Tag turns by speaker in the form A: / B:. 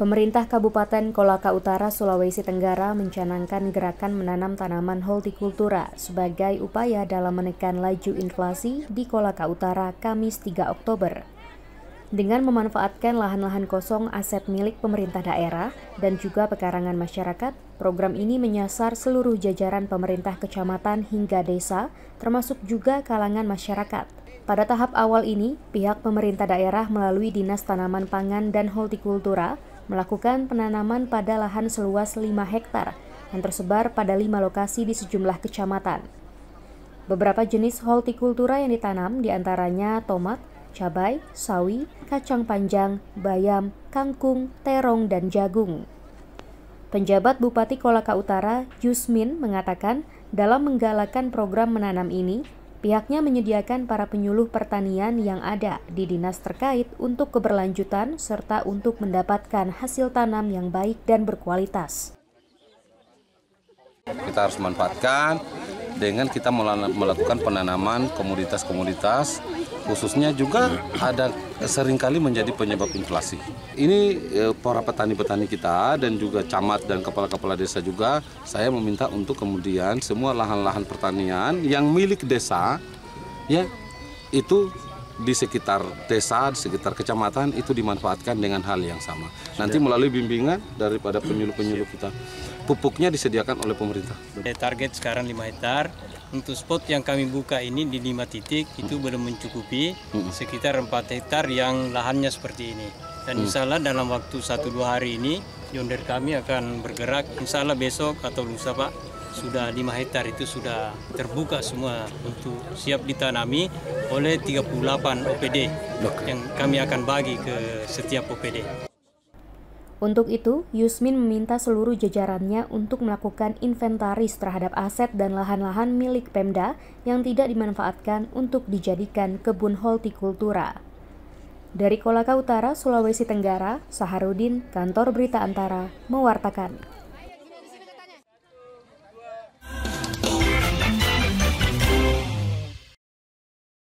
A: Pemerintah Kabupaten Kolaka Utara, Sulawesi Tenggara mencanangkan gerakan menanam tanaman hortikultura sebagai upaya dalam menekan laju inflasi di Kolaka Utara Kamis 3 Oktober dengan memanfaatkan lahan-lahan kosong aset milik pemerintah daerah dan juga pekarangan masyarakat, program ini menyasar seluruh jajaran pemerintah kecamatan hingga desa, termasuk juga kalangan masyarakat. Pada tahap awal ini, pihak pemerintah daerah melalui Dinas Tanaman Pangan dan Hortikultura melakukan penanaman pada lahan seluas 5 hektar yang tersebar pada 5 lokasi di sejumlah kecamatan. Beberapa jenis hortikultura yang ditanam diantaranya tomat, cabai, sawi, kacang panjang, bayam, kangkung, terong, dan jagung. Penjabat Bupati Kolaka Utara, Yusmin, mengatakan dalam menggalakkan program menanam ini, pihaknya menyediakan para penyuluh pertanian yang ada di dinas terkait untuk keberlanjutan serta untuk mendapatkan hasil tanam yang baik dan berkualitas.
B: Kita harus manfaatkan dengan kita melakukan penanaman komoditas-komoditas khususnya juga ada seringkali menjadi penyebab inflasi. Ini eh, para petani-petani kita dan juga camat dan kepala-kepala desa juga saya meminta untuk kemudian semua lahan-lahan pertanian yang milik desa ya itu di sekitar desa, di sekitar kecamatan itu dimanfaatkan dengan hal yang sama. Nanti melalui bimbingan daripada penyuluh-penyuluh kita. Pupuknya disediakan oleh pemerintah.
C: Target sekarang 5 hektar. Untuk spot yang kami buka ini di 5 titik itu hmm. belum mencukupi hmm. sekitar 4 hektar yang lahannya seperti ini. Dan hmm. insya Allah dalam waktu 1-2 hari ini, yonder kami akan bergerak insya Allah besok atau lusa Pak sudah 5 hektar itu sudah terbuka semua untuk siap ditanami oleh 38 OPD yang kami akan bagi ke setiap OPD.
A: Untuk itu, Yusmin meminta seluruh jajarannya untuk melakukan inventaris terhadap aset dan lahan-lahan milik Pemda yang tidak dimanfaatkan untuk dijadikan kebun hortikultura. Dari Kolaka Utara, Sulawesi Tenggara, Saharudin, Kantor Berita Antara, mewartakan.